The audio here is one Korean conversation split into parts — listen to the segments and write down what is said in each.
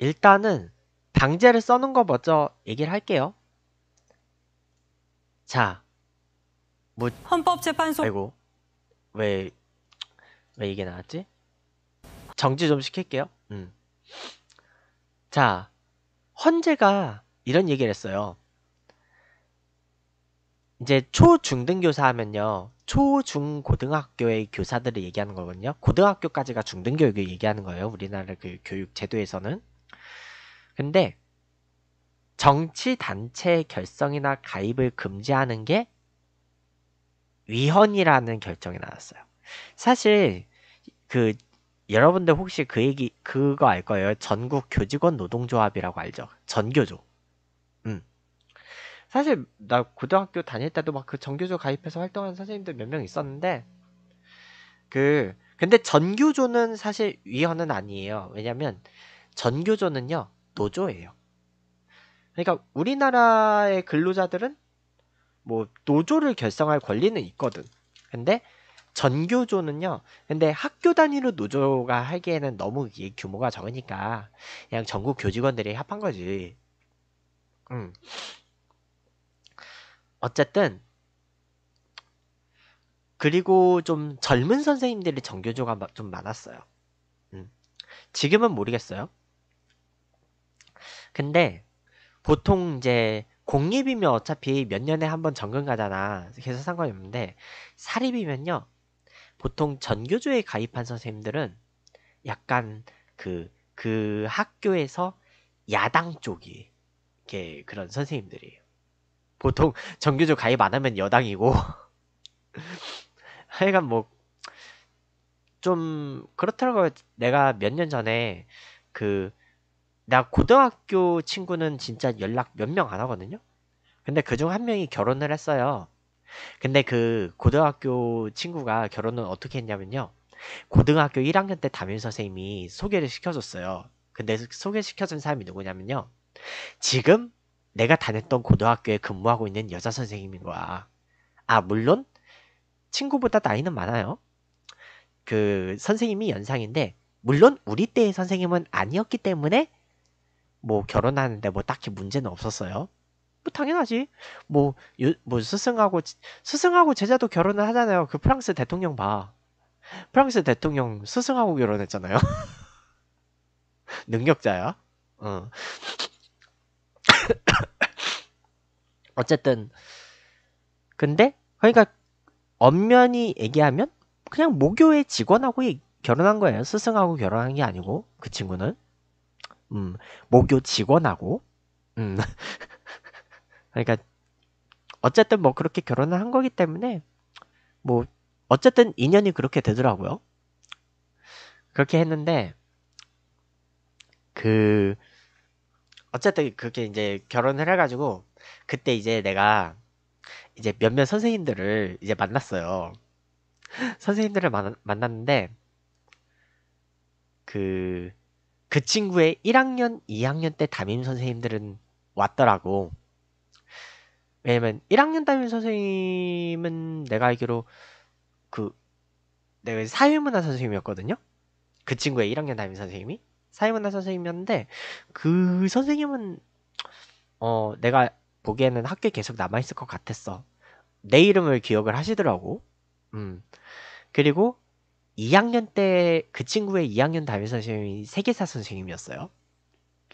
일단은 방제를 써는 거 먼저 얘기를 할게요. 자, 뭐 헌법재판소 아이고 왜 왜 이게 나왔지? 정지 좀 시킬게요. 음. 자, 헌재가 이런 얘기를 했어요. 이제 초중등교사 하면요. 초중고등학교의 교사들을 얘기하는 거거든요. 고등학교까지가 중등교육을 얘기하는 거예요. 우리나라 그 교육 제도에서는. 근데 정치 단체 결성이나 가입을 금지하는 게 위헌이라는 결정이 나왔어요. 사실 그 여러분들 혹시 그 얘기 그거 알 거예요. 전국 교직원 노동조합이라고 알죠? 전교조. 음. 사실 나 고등학교 다닐 때도 막 그 전교조 가입해서 활동하는 선생님들 몇 명 있었는데 그 근데 전교조는 사실 위헌은 아니에요. 왜냐면 전교조는요. 노조예요. 그러니까 우리나라의 근로자들은 뭐 노조를 결성할 권리는 있거든. 근데 전교조는요. 근데 학교 단위로 노조가 하기에는 너무 이 규모가 적으니까 그냥 전국 교직원들이 합한 거지. 음. 어쨌든 그리고 좀 젊은 선생님들이 전교조가 좀 많았어요. 음. 지금은 모르겠어요. 근데 보통 이제 공립이면 어차피 몇 년에 한 번 전근 가잖아. 그래서 상관이 없는데 사립이면요. 보통 전교조에 가입한 선생님들은 약간 그, 그 학교에서 야당 쪽이, 이렇게 그런 선생님들이에요. 보통 전교조 가입 안 하면 여당이고. 하여간 뭐, 좀, 그렇더라고요. 내가 몇 년 전에 그나 고등학교 친구는 진짜 연락 몇 명 안 하거든요. 근데 그 중 한 명이 결혼을 했어요. 근데 그 고등학교 친구가 결혼은 어떻게 했냐면요. 고등학교 1학년 때 담임 선생님이 소개를 시켜줬어요. 근데 소개시켜준 사람이 누구냐면요. 지금 내가 다녔던 고등학교에 근무하고 있는 여자 선생님인 거야. 아, 물론 친구보다 나이는 많아요. 그 선생님이 연상인데, 물론 우리 때의 선생님은 아니었기 때문에 뭐 결혼하는데 뭐 딱히 문제는 없었어요. 뭐 당연하지. 뭐, 유, 뭐 스승하고 스승하고 제자도 결혼을 하잖아요. 그 프랑스 대통령 봐. 프랑스 대통령 스승하고 결혼했잖아요. 능력자야. 어. 어쨌든 근데 그러니까 엄연히 얘기하면 그냥 모교의 직원하고 결혼한 거예요. 스승하고 결혼한 게 아니고 그 친구는. 음, 모교 직원하고, 음. 그러니까, 어쨌든 뭐 그렇게 결혼을 한 거기 때문에, 뭐, 어쨌든 인연이 그렇게 되더라고요. 그렇게 했는데, 그, 어쨌든 그렇게 이제 결혼을 해가지고, 그때 이제 내가, 이제 몇몇 선생님들을 이제 만났어요. 선생님들을 만, 만났는데, 그, 그 친구의 1학년, 2학년 때 담임 선생님들은 왔더라고. 왜냐면 1학년 담임 선생님은 내가 알기로 그 내가 사회문화 선생님이었거든요. 그 친구의 1학년 담임 선생님이 사회문화 선생님이었는데 그 선생님은 어 내가 보기에는 학교에 계속 남아 있을 것 같았어. 내 이름을 기억을 하시더라고. 음. 그리고 2학년 때 그 친구의 2학년 담임 선생님이 세계사 선생님이었어요.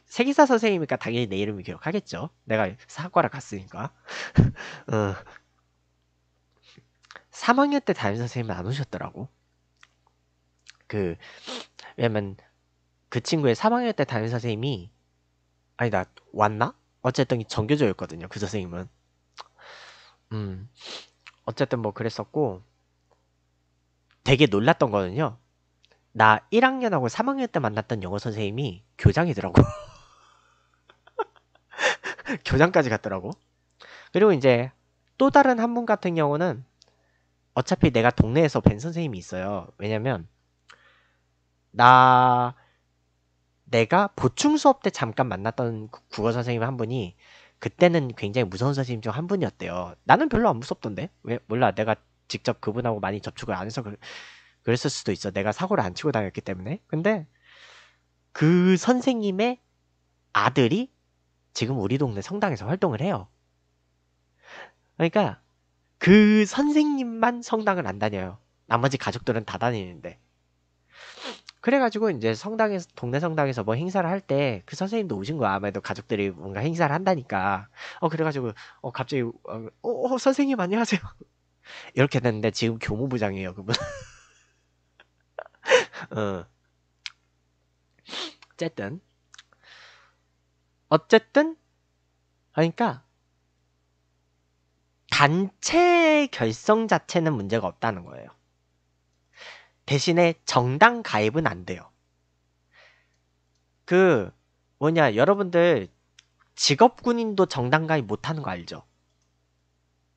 세계사 선생님이니까 당연히 내 이름을 기억하겠죠. 내가 사과를 갔으니까. 어. 3학년 때 담임 선생님은 안 오셨더라고. 그 왜냐면 그 친구의 3학년 때 담임 선생님이 아니 나 왔나? 어쨌든 정교조였거든요. 그 선생님은. 음. 어쨌든 뭐 그랬었고 되게 놀랐던 거는요. 나 1학년하고 3학년 때 만났던 영어 선생님이 교장이더라고. 교장까지 갔더라고. 그리고 이제 또 다른 한 분 같은 경우는 어차피 내가 동네에서 뵌 선생님이 있어요. 왜냐면 나 내가 보충 수업 때 잠깐 만났던 국어 선생님 한 분이 그때는 굉장히 무서운 선생님 중 한 분이었대요. 나는 별로 안 무섭던데. 왜 몰라. 내가 직접 그분하고 많이 접촉을 안 해서 그, 그랬을 수도 있어. 내가 사고를 안 치고 다녔기 때문에. 근데 그 선생님의 아들이 지금 우리 동네 성당에서 활동을 해요. 그러니까 그 선생님만 성당을 안 다녀요. 나머지 가족들은 다 다니는데. 그래가지고 이제 성당에서 동네 성당에서 뭐 행사를 할 때 그 선생님도 오신 거야 아무래도 가족들이 뭔가 행사를 한다니까 어 그래가지고 어 갑자기 어, 어 선생님 안녕하세요 이렇게 됐는데 지금 교무부장이에요 그분 어. 어쨌든 어쨌든 그러니까 단체 결성 자체는 문제가 없다는 거예요. 대신에 정당 가입은 안 돼요. 그 뭐냐 여러분들 직업군인도 정당 가입 못하는 거 알죠?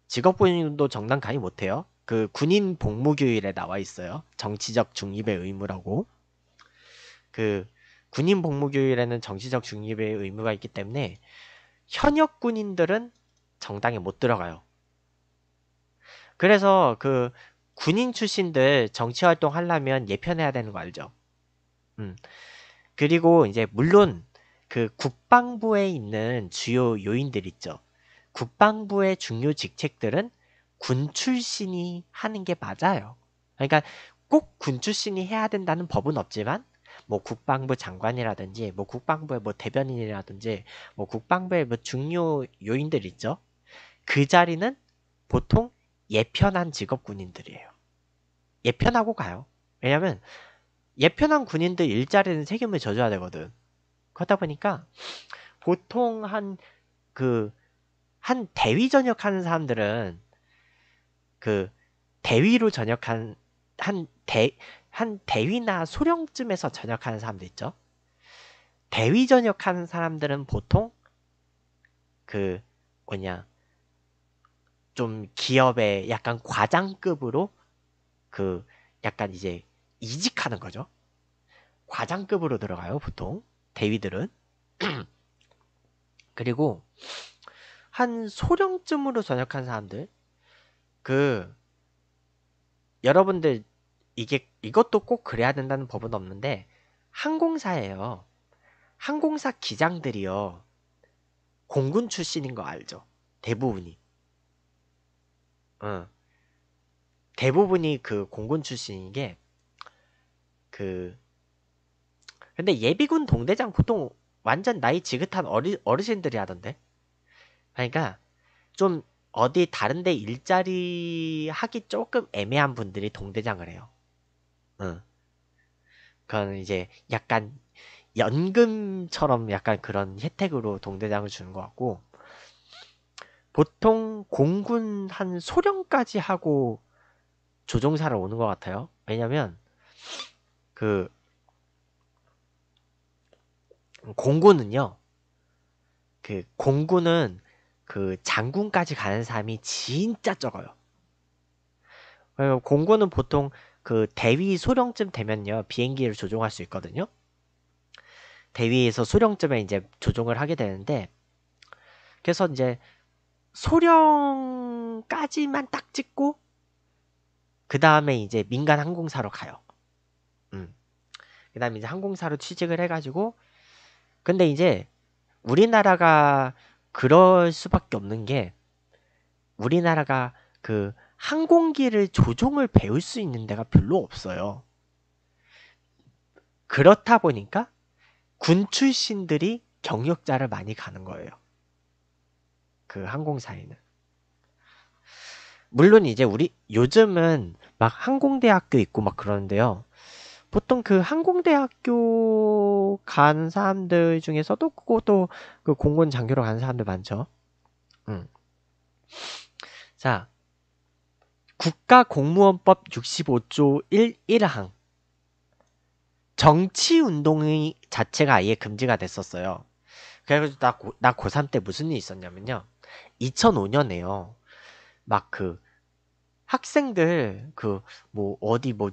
직업군인도 정당 가입 못해요. 그 군인 복무규율에 나와 있어요. 정치적 중립의 의무라고. 그 군인 복무규율에는 정치적 중립의 의무가 있기 때문에 현역 군인들은 정당에 못 들어가요. 그래서 그 군인 출신들 정치 활동 하려면 예편해야 되는 거 알죠? 음. 그리고 이제 물론 그 국방부에 있는 주요 요인들 있죠. 국방부의 중요 직책들은 군 출신이 하는 게 맞아요. 그러니까 꼭 군 출신이 해야 된다는 법은 없지만 뭐 국방부 장관이라든지 뭐 국방부의 뭐 대변인이라든지 뭐 국방부의 뭐 중요 요인들 있죠. 그 자리는 보통 예편한 직업 군인들이에요. 예편하고 가요. 왜냐면 예편한 군인들 일자리는 세금을 져줘야 되거든. 그러다 보니까 보통 한그 한 대위 전역하는 사람들은 그 대위로 전역한 한 대 한 대위나 소령쯤에서 전역하는 사람도 있죠. 대위 전역하는 사람들은 보통 그 뭐냐 좀 기업의 약간 과장급으로 그 약간 이제 이직하는 거죠. 과장급으로 들어가요 보통 대위들은 그리고 한 소령쯤으로 전역한 사람들 그 여러분들 이게 이것도 꼭 그래야 된다는 법은 없는데 항공사예요. 항공사 기장들이요. 공군 출신인 거 알죠? 대부분이. 어. 대부분이 그 공군 출신인 게그 근데 예비군 동대장 보통 완전 나이 지긋한 어리, 어르신들이 하던데. 그러니까 좀 어디 다른데 일자리 하기 조금 애매한 분들이 동대장을 해요. 응. 그건 이제 약간 연금처럼 약간 그런 혜택으로 동대장을 주는 것 같고 보통 공군 한 소령까지 하고 조종사를 오는 것 같아요. 왜냐면 그 공군은요. 그 공군은 그 장군까지 가는 사람이 진짜 적어요. 공군은 보통 그 대위 소령쯤 되면요 비행기를 조종할 수 있거든요. 대위에서 소령쯤에 이제 조종을 하게 되는데 그래서 이제 소령까지만 딱 찍고 그 다음에 이제 민간 항공사로 가요. 음. 그 다음에 이제 항공사로 취직을 해가지고 근데 이제 우리나라가 그럴 수밖에 없는 게 우리나라가 그 항공기를 조종을 배울 수 있는 데가 별로 없어요. 그렇다 보니까 군 출신들이 경력자를 많이 가는 거예요. 그 항공사에는. 물론 이제 우리 요즘은 막 항공대학교 있고 막 그러는데요. 보통 그 항공대학교 간 사람들 중에서도 그것도 그 공군 장교로 간 사람들 많죠. 음. 자, 국가공무원법 65조 1, 1항. 정치운동의 자체가 아예 금지가 됐었어요. 그래가지고 나, 고, 나 고3 때 무슨 일이 있었냐면요. 2005년에요. 막 그 학생들 그 뭐 어디 뭐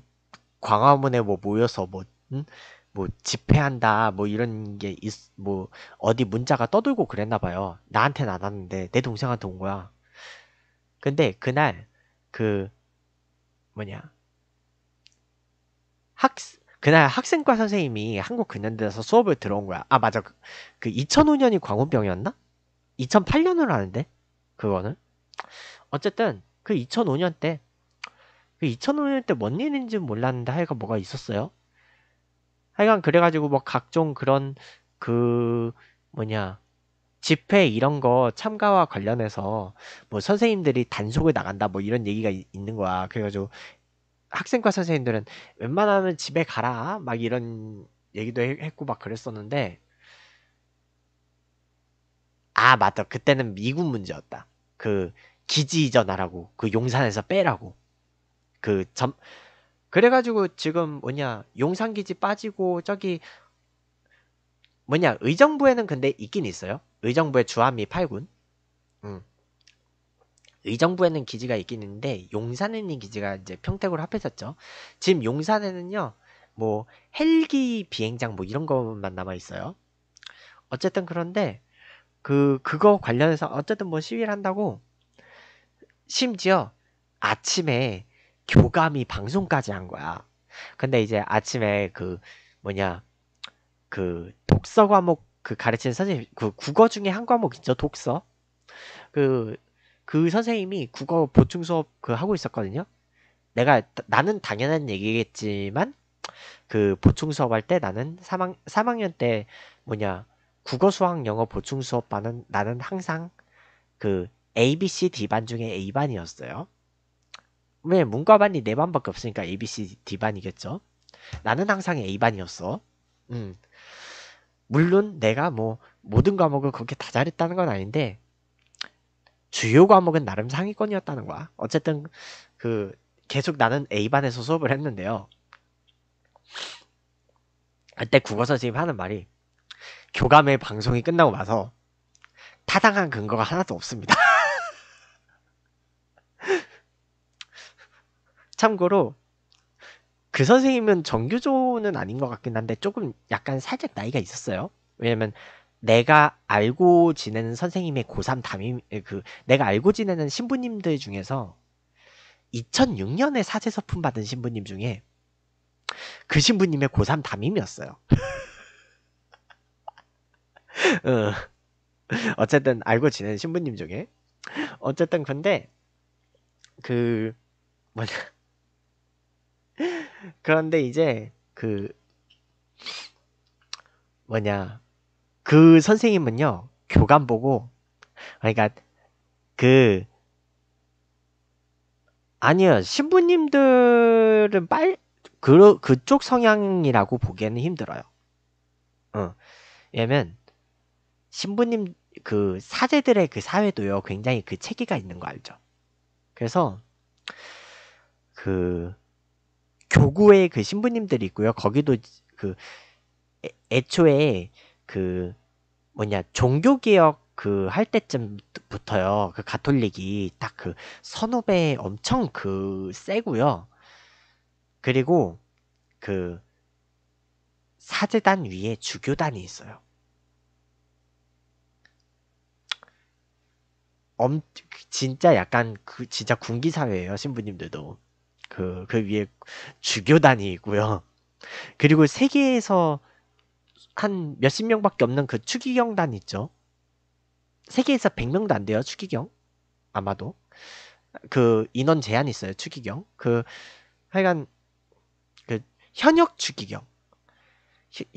광화문에 뭐 모여서 뭐, 응? 뭐 집회한다 뭐 이런 게뭐 어디 문자가 떠돌고 그랬나 봐요. 나한테는 안 왔는데 내 동생한테 온 거야. 근데 그날 그 뭐냐 학 그날 학생과 선생님이 한국 근현대에서 수업을 들어온 거야. 아 맞아 그, 그 2005년이 광운병이었나 2008년으로 하는데 그거는 어쨌든 그 2005년 때그 2005년 때 뭔 일인지는 몰랐는데 하여간 뭐가 있었어요. 하여간 그래가지고 뭐 각종 그런 그 뭐냐 집회 이런 거 참가와 관련해서 뭐 선생님들이 단속을 나간다 뭐 이런 얘기가 이, 있는 거야. 그래가지고 학생과 선생님들은 웬만하면 집에 가라 막 이런 얘기도 했고 막 그랬었는데 아 맞다 그때는 미군 문제였다. 그 기지 이전하라고 그 용산에서 빼라고 그 점, 그래가지고 지금 뭐냐, 용산기지 빠지고 저기, 뭐냐, 의정부에는 근데 있긴 있어요. 의정부에주한이 8군. 음. 의정부에는 기지가 있긴 있는데, 용산에 있는 기지가 이제 평택으로 합해졌죠. 지금 용산에는요, 뭐, 헬기 비행장 뭐 이런 것만 남아있어요. 어쨌든 그런데, 그, 그거 관련해서 어쨌든 뭐 시위를 한다고, 심지어 아침에 교감이 방송까지 한 거야. 근데 이제 아침에 그 뭐냐 그 독서 과목 그 가르치는 선생님 그 국어 중에 한 과목 있죠 독서 그그 그 선생님이 국어 보충 수업 그 하고 있었거든요. 내가 나는 당연한 얘기겠지만 그 보충 수업할 때 나는 3학, 3학년 때 뭐냐 국어 수학 영어 보충 수업 반은 나는 항상 그 A, B, C, D 반 중에 A 반이었어요. 왜 문과반이 내반밖에 네 없으니까 A, B, C, D반이겠죠? 나는 항상 A반이었어. 음. 물론 내가 뭐 모든 과목을 그렇게 다 잘했다는 건 아닌데 주요 과목은 나름 상위권이었다는 거야. 어쨌든 그 계속 나는 A반에서 수업을 했는데요. 그때 국어 선생님 하는 말이 교감의 방송이 끝나고 나서 타당한 근거가 하나도 없습니다. 참고로 그 선생님은 정규조는 아닌 것 같긴 한데 조금 약간 살짝 나이가 있었어요. 왜냐면 내가 알고 지내는 선생님의 고3 담임 그 내가 알고 지내는 신부님들 중에서 2006년에 사제 서품 받은 신부님 중에 그 신부님의 고3 담임이었어요. 어, 쨌든 알고 지내는 신부님 중에 어쨌든 근데 그 뭐냐 그런데 이제 그 뭐냐 그 선생님은요 교감 보고 그러니까 그 아니요 신부님들은 빨 그, 그쪽 성향이라고 보기에는 힘들어요 어 왜냐면 신부님 그 사제들의 그 사회도요 굉장히 그 체계가 있는 거 알죠 그래서 그 교구의 그 신부님들이 있고요. 거기도 그 애, 초에그 뭐냐 종교 개혁 그 할 때쯤부터요. 그 가톨릭이 딱 그 선후배 엄청 그 세고요. 그리고 그 사제단 위에 주교단이 있어요. 엄 진짜 약간 그 진짜 군기 사회예요 신부님들도 그, 그 위에 주교단이 있고요. 그리고 세계에서 한 몇십 명밖에 없는 그 추기경단 있죠. 세계에서 100명도 안 돼요, 추기경. 아마도. 그 인원 제한이 있어요, 추기경. 그 하여간 그 현역 추기경.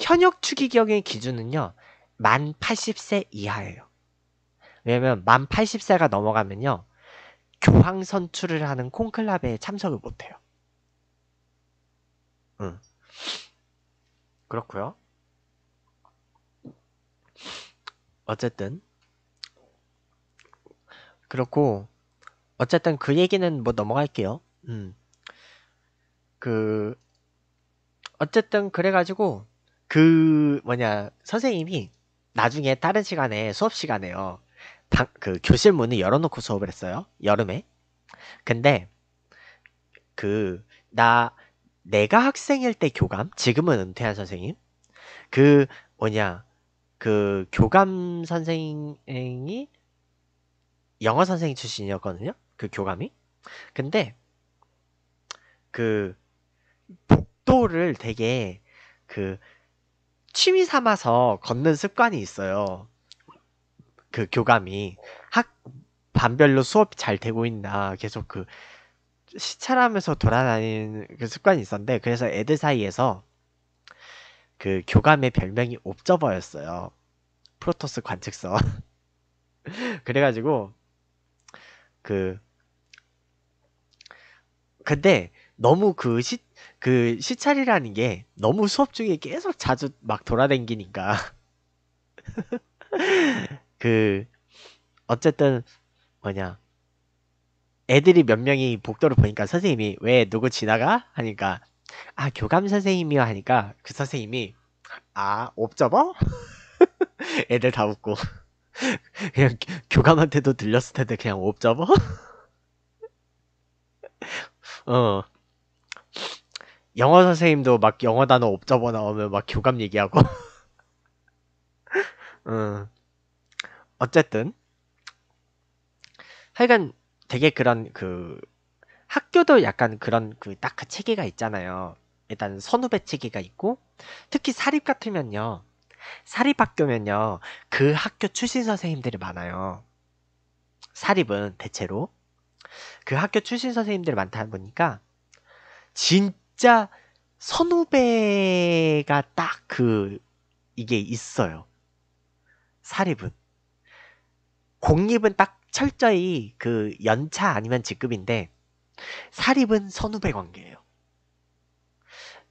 현역 추기경의 기준은요. 만 80세 이하예요. 왜냐면 만 80세가 넘어가면요. 교황 선출을 하는 콩클라베에 참석을 못해요. 응. 그렇고요. 어쨌든 그렇고 어쨌든 그 얘기는 뭐 넘어갈게요. 응. 음. 그 어쨌든 그래가지고 그 뭐냐 선생님이 나중에 다른 시간에 수업 시간에요. 방, 그 교실 문을 열어놓고 수업을 했어요. 여름에. 근데 그 나 내가 학생일 때 교감 지금은 은퇴한 선생님 그 뭐냐 그 교감 선생님이 영어 선생님 출신이었거든요. 그 교감이. 근데 그 복도를 되게 그 취미 삼아서 걷는 습관이 있어요. 그 교감이 학 반별로 수업이 잘 되고 있나 계속 그 시찰하면서 돌아다니는 그 습관이 있었는데 그래서 애들 사이에서 그 교감의 별명이 옵저버였어요. 프로토스 관측서. 그래가지고 그 근데 너무 그 시, 그 시찰이라는 게 너무 수업 중에 계속 자주 막돌아댕기니까 그 어쨌든 뭐냐 애들이 몇 명이 복도를 보니까 선생님이 왜 누구 지나가 하니까 아 교감 선생님이요 하니까 그 선생님이 아 옵저버 애들 다 웃고 그냥 교감한테도 들렸을 텐데 그냥 옵저버 어 영어 선생님도 막 영어 단어 옵저버 나오면 막 교감 얘기하고 응 어. 어쨌든 하여간 되게 그런 그 학교도 약간 그런 그딱그 그 체계가 있잖아요. 일단 선후배 체계가 있고 특히 사립 같으면요. 사립학교면요. 그 학교 출신 선생님들이 많아요. 사립은 대체로 그 학교 출신 선생님들이 많다 보니까 진짜 선후배가 딱 그 이게 있어요. 사립은 공립은 딱 철저히 그 연차 아니면 직급인데 사립은 선후배 관계예요.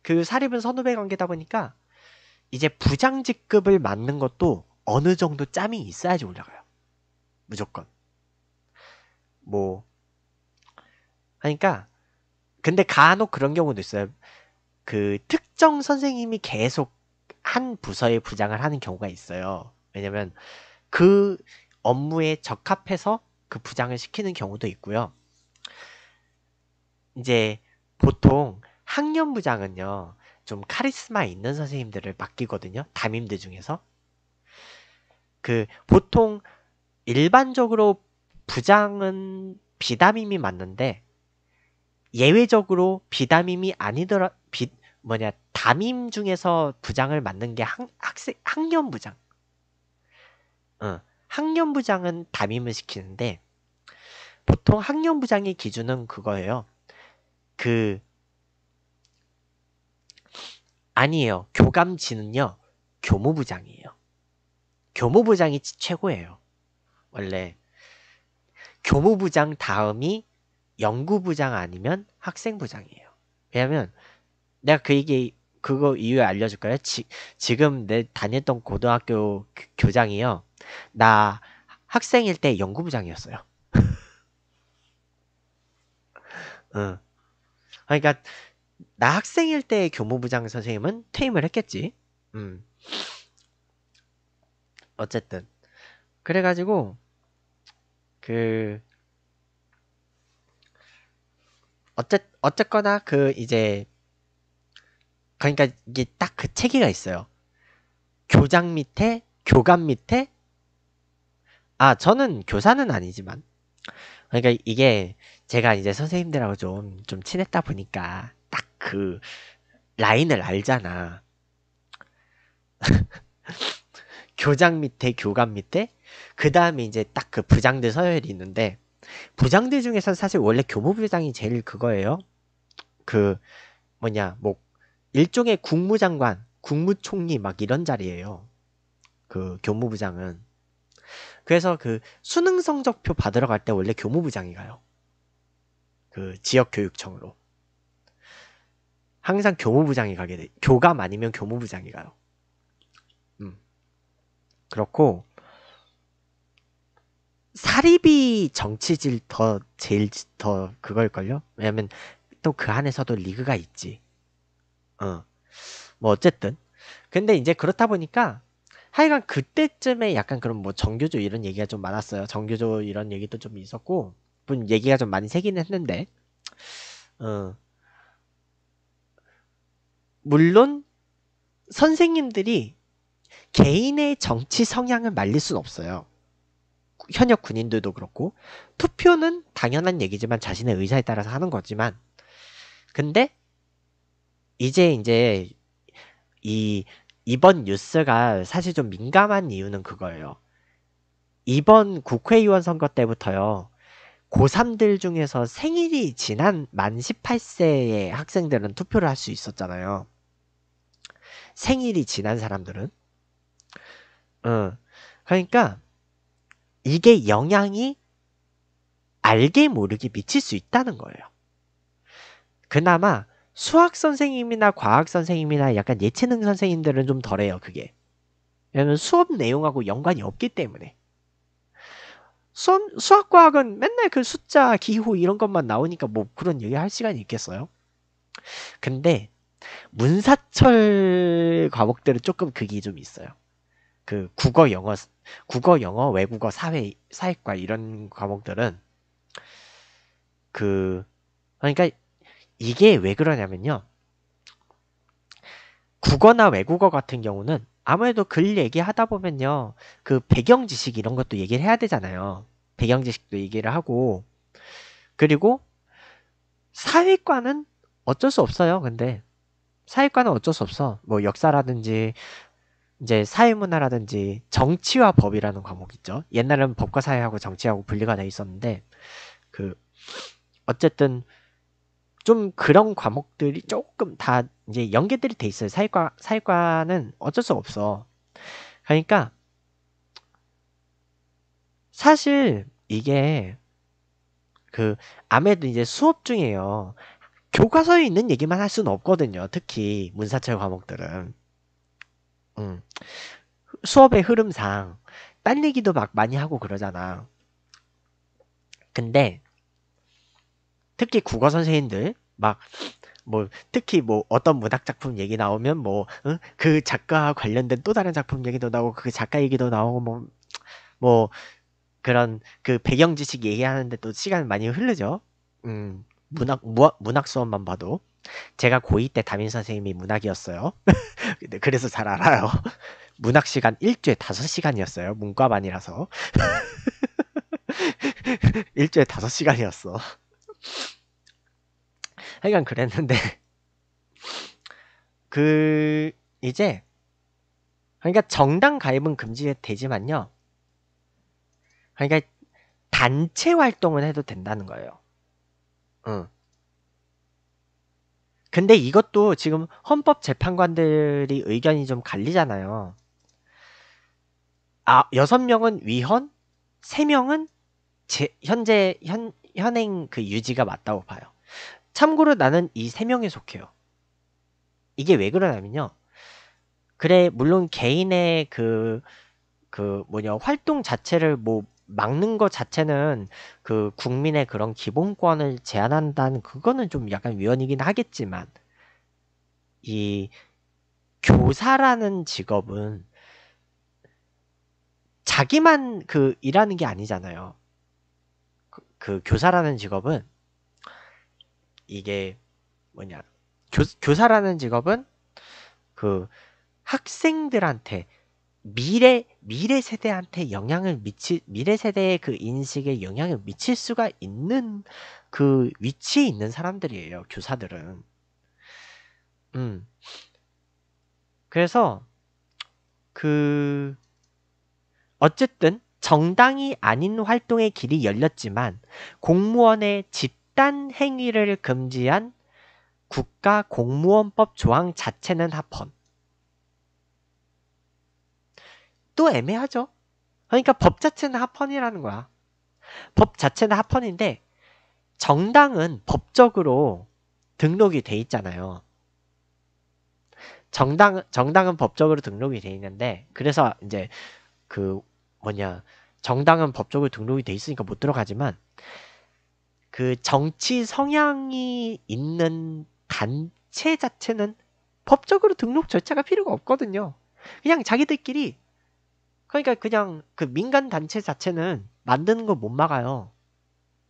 그 사립은 선후배 관계다 보니까 이제 부장 직급을 맡는 것도 어느 정도 짬이 있어야지 올라가요. 무조건. 뭐하니까 그러니까 근데 간혹 그런 경우도 있어요. 그 특정 선생님이 계속 한 부서의 부장을 하는 경우가 있어요. 왜냐면 그 업무에 적합해서 그 부장을 시키는 경우도 있고요. 이제 보통 학년 부장은요. 좀 카리스마 있는 선생님들을 맡기거든요. 담임들 중에서. 그 보통 일반적으로 부장은 비담임이 맞는데 예외적으로 비담임이 아니더라 비 뭐냐 담임 중에서 부장을 맡는 게 학, 학생 학년 부장. 어. 학년부장은 담임을 시키는데 보통 학년부장의 기준은 그거예요. 그 아니에요. 교감진은요. 교무부장이에요. 교무부장이 최고예요. 원래 교무부장 다음이 연구부장 아니면 학생부장이에요. 왜냐면 내가 그 얘기 그거 이유에 알려줄까요? 지, 지금 내 다녔던 고등학교 교장이요. 나 학생일 때 연구부장이었어요. 응. 그러니까 나 학생일 때 교무부장 선생님은 퇴임을 했겠지. 음. 어쨌든 그래가지고 그 어쨌 어쨌거나 그 이제 그러니까 이게 딱 그 체계가 있어요. 교장 밑에 교감 밑에 아, 저는 교사는 아니지만. 그러니까 이게 제가 이제 선생님들하고 좀, 좀 친했다 보니까 딱 그 라인을 알잖아. 교장 밑에, 교감 밑에, 그 다음에 이제 딱 그 부장들 서열이 있는데, 부장들 중에서 사실 원래 교무부장이 제일 그거예요. 그, 뭐냐, 뭐, 일종의 국무장관, 국무총리 막 이런 자리예요. 그 교무부장은. 그래서 그 수능 성적표 받으러 갈 때 원래 교무부장이 가요. 그 지역교육청으로. 항상 교무부장이 가게 돼. 교감 아니면 교무부장이 가요. 음. 그렇고, 사립이 정치질 더, 제일, 더 그걸걸요? 왜냐면 또 그 안에서도 리그가 있지. 어. 뭐 어쨌든. 근데 이제 그렇다 보니까 하여간 그때쯤에 약간 그런 뭐 정교조 이런 얘기가 좀 많았어요. 정교조 이런 얘기도 좀 있었고, 분 얘기가 좀 많이 새긴 했는데, 어, 물론 선생님들이 개인의 정치 성향을 말릴 순 없어요. 현역 군인들도 그렇고 투표는 당연한 얘기지만 자신의 의사에 따라서 하는 거지만 근데 이제 이제 이 이번 뉴스가 사실 좀 민감한 이유는 그거예요. 이번 국회의원 선거 때부터요. 고3들 중에서 생일이 지난 만 18세의 학생들은 투표를 할 수 있었잖아요. 생일이 지난 사람들은. 어, 그러니까 이게 영향이 알게 모르게 미칠 수 있다는 거예요. 그나마 수학 선생님이나 과학 선생님이나 약간 예체능 선생님들은 좀 덜해요, 그게. 왜냐면 수업 내용하고 연관이 없기 때문에. 수업, 수학, 과학은 맨날 그 숫자, 기호 이런 것만 나오니까 뭐 그런 얘기 할 시간이 있겠어요? 근데 문사철 과목들은 조금 그게 좀 있어요. 그 국어, 영어, 국어, 영어, 외국어, 사회, 사회과 이런 과목들은 그, 그러니까 이게 왜 그러냐면요. 국어나 외국어 같은 경우는 아무래도 글 얘기하다 보면요. 그 배경 지식 이런 것도 얘기를 해야 되잖아요. 배경 지식도 얘기를 하고. 그리고 사회과는 어쩔 수 없어요. 근데 사회과는 어쩔 수 없어. 뭐 역사라든지 이제 사회문화라든지 정치와 법이라는 과목 있죠. 옛날에는 법과 사회하고 정치하고 분리가 돼 있었는데 그 어쨌든 좀 그런 과목들이 조금 다 이제 연계들이 돼 있어요. 사회과 사회과는 어쩔 수 없어. 그러니까 사실 이게 그 아무래도 이제 수업 중에요. 교과서에 있는 얘기만 할 수는 없거든요. 특히 문사철 과목들은. 음. 수업의 흐름상 딸리기도 막 많이 하고 그러잖아. 근데 특히 국어 선생님들 막 뭐 특히 뭐 어떤 문학 작품 얘기 나오면 뭐 그 작가와 관련된 또 다른 작품 얘기도 나오고 그 작가 얘기도 나오고 뭐뭐 뭐 그런 그 배경 지식 얘기하는데 또 시간 많이 흐르죠. 음 문학 무학, 문학 수업만 봐도 제가 고2 때 담임 선생님이 문학이었어요. 그래서 잘 알아요. 문학 시간 일주에 5 시간이었어요. 문과반이라서. 일주에 5 시간이었어. 하여간 그랬는데 그 이제 그러니까 정당 가입은 금지되지만요. 그러니까 단체 활동은 해도 된다는 거예요. 응. 근데 이것도 지금 헌법 재판관들이 의견이 좀 갈리잖아요. 아, 여섯 명은 위헌, 세 명은 현재 현 현행 그 유지가 맞다고 봐요. 참고로 나는 이 세 명에 속해요. 이게 왜 그러냐면요. 그래 물론 개인의 그그 그 뭐냐 활동 자체를 뭐 막는 것 자체는 그 국민의 그런 기본권을 제한한다는 그거는 좀 약간 위헌이긴 하겠지만 이 교사라는 직업은 자기만 그 일하는 게 아니잖아요. 그 교사라는 직업은 이게 뭐냐 교, 교사라는 직업은 그 학생들한테 미래 미래 세대한테 영향을 미치 미래 세대의 그 인식에 영향을 미칠 수가 있는 그 위치에 있는 사람들이에요 교사들은 음 그래서 그 어쨌든 정당이 아닌 활동의 길이 열렸지만 공무원의 집단 행위를 금지한 국가 공무원법 조항 자체는 합헌. 또 애매하죠. 그러니까 법 자체는 합헌이라는 거야. 법 자체는 합헌인데 정당은 법적으로 등록이 돼 있잖아요. 정당 정당은 법적으로 등록이 돼 있는데 그래서 이제 그 뭐냐 정당은 법적으로 등록이 돼 있으니까 못 들어가지만 그 정치 성향이 있는 단체 자체는 법적으로 등록 절차가 필요가 없거든요. 그냥 자기들끼리 그러니까 그냥 그 민간 단체 자체는 만드는 거 못 막아요.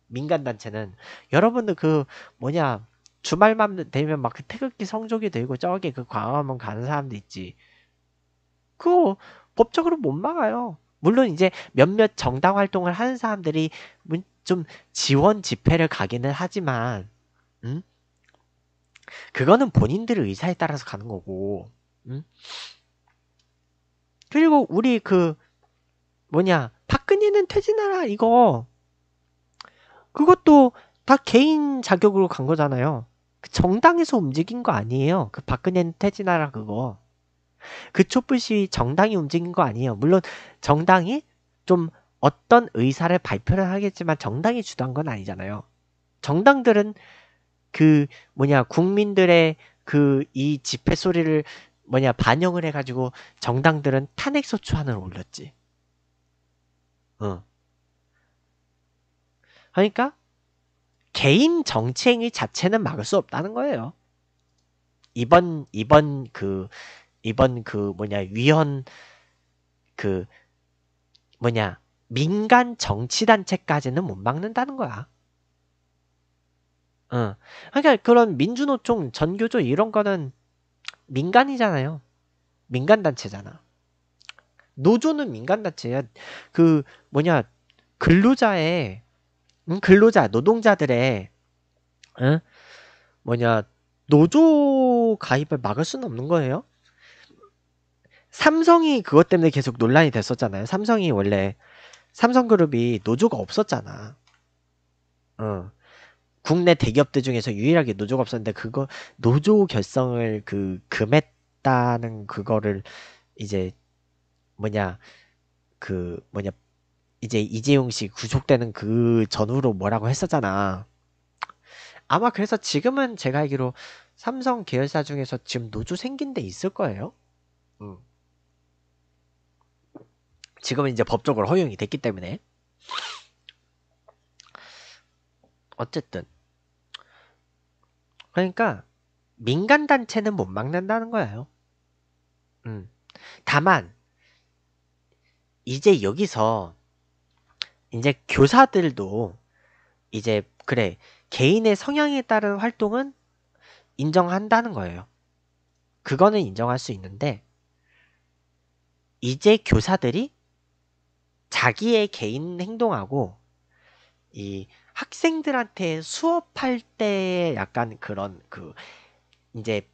민간 단체는 여러분들 그 뭐냐 주말만 되면 막그 태극기 성적이 되고 저기 그 광화문 가는 사람도 있지. 그거 법적으로 못 막아요. 물론 이제 몇몇 정당 활동을 하는 사람들이 좀 지원 집회를 가기는 하지만, 음? 그거는 본인들의 의사에 따라서 가는 거고, 음? 그리고 우리 그, 뭐냐, 박근혜는 퇴진하라, 이거. 그것도 다 개인 자격으로 간 거잖아요. 그 정당에서 움직인 거 아니에요. 그 박근혜는 퇴진하라, 그거. 그 촛불 시위 정당이 움직인 거 아니에요. 물론 정당이 좀 어떤 의사를 발표를 하겠지만 정당이 주도한 건 아니잖아요. 정당들은 그 뭐냐 국민들의 그 이 집회 소리를 뭐냐 반영을 해가지고 정당들은 탄핵 소추안을 올렸지. 응. 어. 그러니까 개인 정치행위 자체는 막을 수 없다는 거예요. 이번 이번 그 이번 그 뭐냐 위헌 그 뭐냐 민간 정치 단체까지는 못 막는다는 거야. 어. 그러니까 그런 민주노총, 전교조 이런 거는 민간이잖아요. 민간 단체잖아. 노조는 민간 단체야. 그 뭐냐 근로자의 근로자 노동자들의 어? 뭐냐 노조 가입을 막을 수는 없는 거예요. 삼성이 그것 때문에 계속 논란이 됐었잖아요. 삼성이 원래 삼성그룹이 노조가 없었잖아. 어. 국내 대기업들 중에서 유일하게 노조가 없었는데 그거 노조 결성을 그 금했다는 그거를 이제 뭐냐 그 뭐냐 이제 이재용 씨 구속되는 그 전후로 뭐라고 했었잖아. 아마 그래서 지금은 제가 알기로 삼성 계열사 중에서 지금 노조 생긴 데 있을 거예요. 음. 지금은 이제 법적으로 허용이 됐기 때문에 어쨌든 그러니까 민간 단체는 못 막는다는 거예요. 음. 다만 이제 여기서 이제 교사들도 이제 그래 개인의 성향에 따른 활동은 인정한다는 거예요. 그거는 인정할 수 있는데 이제 교사들이 자기의 개인 행동하고 이 학생들한테 수업할 때 약간 그런 그 이제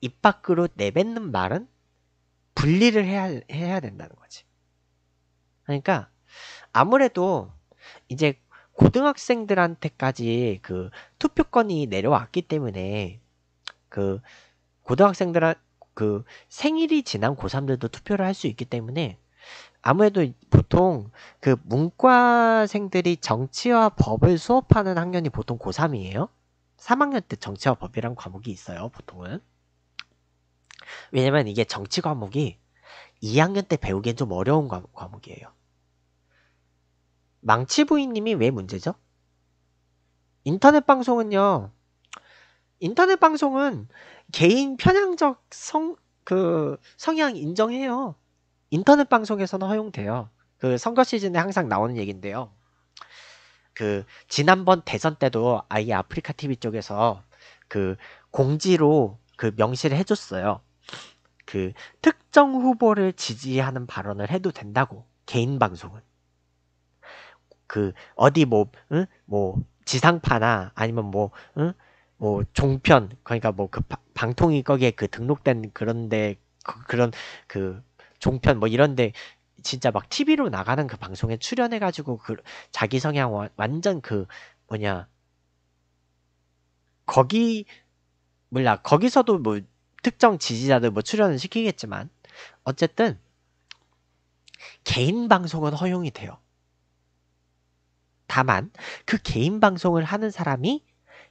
입 밖으로 내뱉는 말은 분리를 해야, 해야 된다는 거지. 그러니까 아무래도 이제 고등학생들한테까지 그 투표권이 내려왔기 때문에 그 고등학생들 한그 생일이 지난 고3들도 투표를 할 수 있기 때문에 아무래도 보통 그 문과생들이 정치와 법을 수업하는 학년이 보통 고3이에요. 3학년 때 정치와 법이란 과목이 있어요, 보통은. 왜냐면 이게 정치 과목이 2학년 때 배우기엔 좀 어려운 과목, 이에요 망치부인님이 왜 문제죠? 인터넷 방송은요, 인터넷 방송은 개인 편향적 성, 그, 성향 인정해요. 인터넷 방송에서는 허용돼요. 그 선거 시즌에 항상 나오는 얘긴데요. 그 지난번 대선 때도 아예 아프리카 TV 쪽에서 그 공지로 그 명시를 해줬어요. 그 특정 후보를 지지하는 발언을 해도 된다고 개인 방송은 그 어디 뭐 응? 뭐 지상파나 아니면 뭐뭐 응? 뭐 종편 그러니까 뭐 그 방통위 거기에 그 등록된 그런데 그, 그런 그 종편 뭐 이런데 진짜 막 TV로 나가는 그 방송에 출연해가지고 그 자기 성향 완전 그 뭐냐 거기 몰라 거기서도 뭐 특정 지지자들 뭐 출연을 시키겠지만 어쨌든 개인 방송은 허용이 돼요. 다만 그 개인 방송을 하는 사람이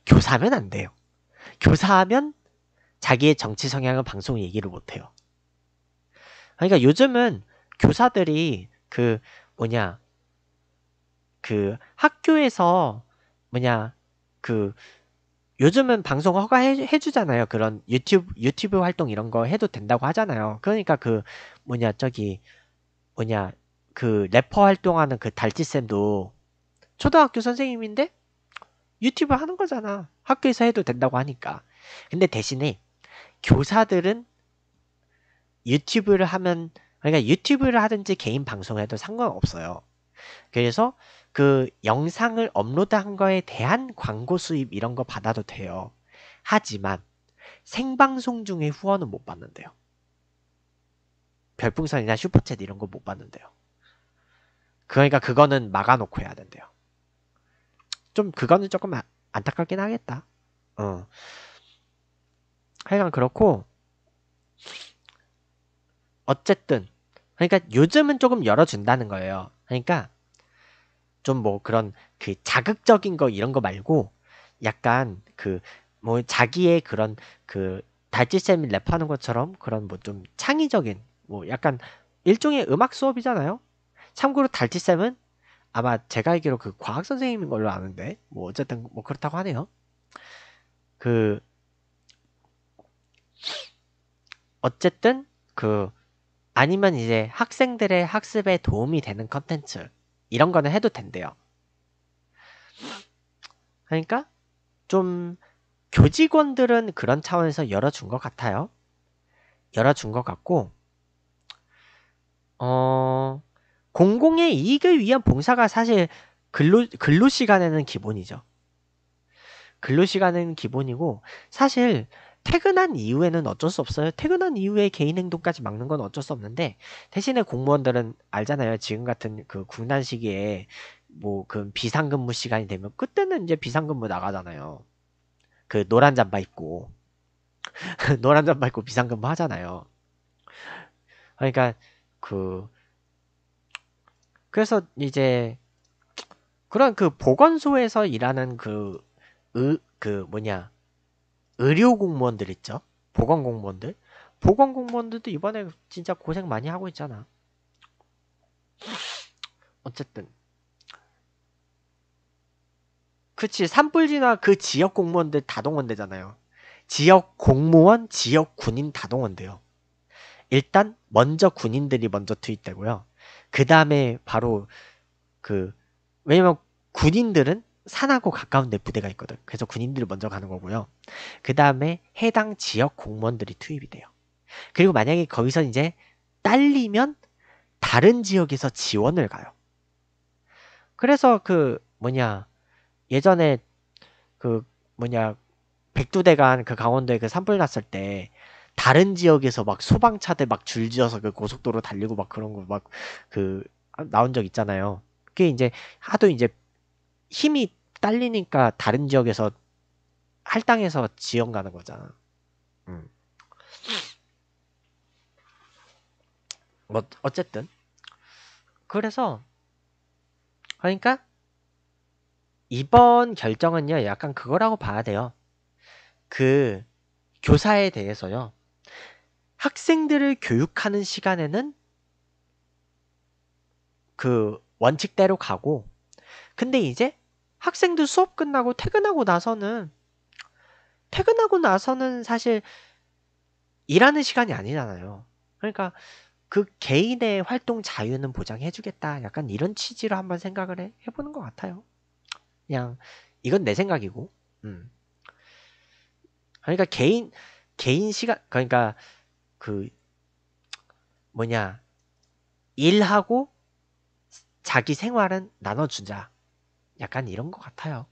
교사면 안 돼요. 교사하면 자기의 정치 성향을 방송 얘기를 못 해요. 그러니까 요즘은 교사들이 그 뭐냐 그 학교에서 뭐냐 그 요즘은 방송 허가해 주잖아요. 그런 유튜브 유튜브 활동 이런 거 해도 된다고 하잖아요. 그러니까 그 뭐냐 저기 뭐냐 그 래퍼 활동하는 그 달지쌤도 초등학교 선생님인데 유튜브 하는 거잖아. 학교에서 해도 된다고 하니까. 근데 대신에 교사들은 유튜브를 하면 그러니까 유튜브를 하든지 개인 방송을 해도 상관없어요. 그래서 그 영상을 업로드한 거에 대한 광고 수입 이런 거 받아도 돼요. 하지만 생방송 중에 후원은 못 받는데요. 별풍선이나 슈퍼챗 이런 거 못 받는데요. 그러니까 그거는 막아놓고 해야 된대요. 좀 그거는 조금 아, 안타깝긴 하겠다. 어. 하여간 그렇고 어쨌든 그러니까 요즘은 조금 열어준다는 거예요. 그러니까 좀 뭐 그런 그 자극적인 거 이런 거 말고 약간 그 뭐 자기의 그런 그 달지쌤이 랩하는 것처럼 그런 뭐 좀 창의적인 뭐 약간 일종의 음악 수업이잖아요. 참고로 달지쌤은 아마 제가 알기로 그 과학 선생님인 걸로 아는데 뭐 어쨌든 뭐 그렇다고 하네요. 그 어쨌든 그 아니면 이제 학생들의 학습에 도움이 되는 컨텐츠 이런 거는 해도 된대요. 그러니까 좀 교직원들은 그런 차원에서 열어준 것 같아요. 열어준 것 같고 어 공공의 이익을 위한 봉사가 사실 근로 근로 시간에는 기본이죠. 근로 시간은 기본이고 사실 퇴근한 이후에는 어쩔 수 없어요. 퇴근한 이후에 개인 행동까지 막는 건 어쩔 수 없는데 대신에 공무원들은 알잖아요. 지금 같은 그군난 시기에 뭐 그 비상근무 시간이 되면 그때는 이제 비상근무 나가잖아요. 그 노란 잠바 입고 노란 잠바 입고 비상근무 하잖아요. 그러니까 그 그래서 이제 그런 그 보건소에서 일하는 그, 으, 그 뭐냐 의료 공무원들 있죠. 보건 공무원들. 보건 공무원들도 이번에 진짜 고생 많이 하고 있잖아. 어쨌든 그치 산불지나 그 지역 공무원들 다 동원되잖아요. 지역 공무원, 지역 군인 다 동원돼요. 일단 먼저 군인들이 먼저 투입되고요. 그 다음에 바로 그 왜냐면 군인들은 산하고 가까운 데 부대가 있거든. 그래서 군인들이 먼저 가는 거고요. 그 다음에 해당 지역 공무원들이 투입이 돼요. 그리고 만약에 거기서 이제 딸리면 다른 지역에서 지원을 가요. 그래서 그 뭐냐 예전에 그 뭐냐 백두대간 그 강원도에 그 산불 났을 때 다른 지역에서 막 소방차들 막 줄지어서 그 고속도로 달리고 막 그런 거 막 그 나온 적 있잖아요. 그게 이제 하도 이제 힘이 딸리니까 다른 지역에서 할당해서 지원 가는 거잖아. 음. 뭐 어쨌든 그래서 그러니까 이번 결정은요 약간 그거라고 봐야 돼요. 그 교사에 대해서요. 학생들을 교육하는 시간에는 그 원칙대로 가고 근데 이제 학생들 수업 끝나고 퇴근하고 나서는 퇴근하고 나서는 사실 일하는 시간이 아니잖아요. 그러니까 그 개인의 활동 자유는 보장해주겠다. 약간 이런 취지로 한번 생각을 해, 해보는 것 같아요. 그냥 이건 내 생각이고. 음. 그러니까 개인 개인 시간 그러니까 그 뭐냐 일하고 자기 생활은 나눠주자. 약간 이런 것 같아요.